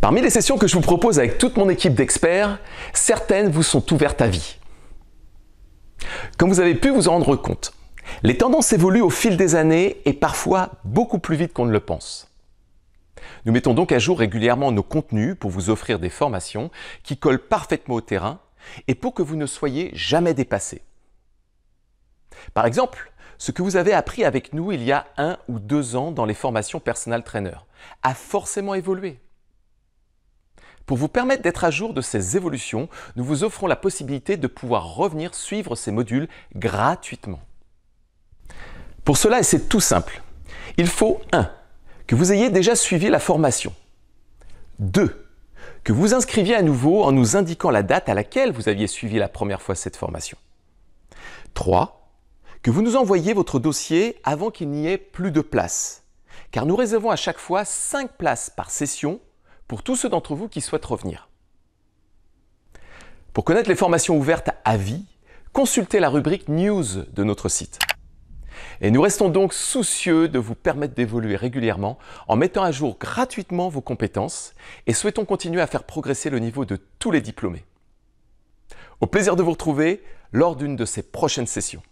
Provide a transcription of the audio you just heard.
Parmi les sessions que je vous propose avec toute mon équipe d'experts, certaines vous sont ouvertes à vie. Comme vous avez pu vous en rendre compte, les tendances évoluent au fil des années et parfois beaucoup plus vite qu'on ne le pense. Nous mettons donc à jour régulièrement nos contenus pour vous offrir des formations qui collent parfaitement au terrain et pour que vous ne soyez jamais dépassés. Par exemple, ce que vous avez appris avec nous il y a un ou deux ans dans les formations Personal Trainer a forcément évolué. Pour vous permettre d'être à jour de ces évolutions, nous vous offrons la possibilité de pouvoir revenir suivre ces modules gratuitement. Pour cela, et c'est tout simple, il faut 1. que vous ayez déjà suivi la formation. 2. que vous inscriviez à nouveau en nous indiquant la date à laquelle vous aviez suivi la première fois cette formation. 3. que vous nous envoyiez votre dossier avant qu'il n'y ait plus de place, car nous réservons à chaque fois 5 places par session pour tous ceux d'entre vous qui souhaitent revenir. Pour connaître les formations ouvertes à vie, consultez la rubrique News de notre site. Et nous restons donc soucieux de vous permettre d'évoluer régulièrement en mettant à jour gratuitement vos compétences et souhaitons continuer à faire progresser le niveau de tous les diplômés. Au plaisir de vous retrouver lors d'une de ces prochaines sessions.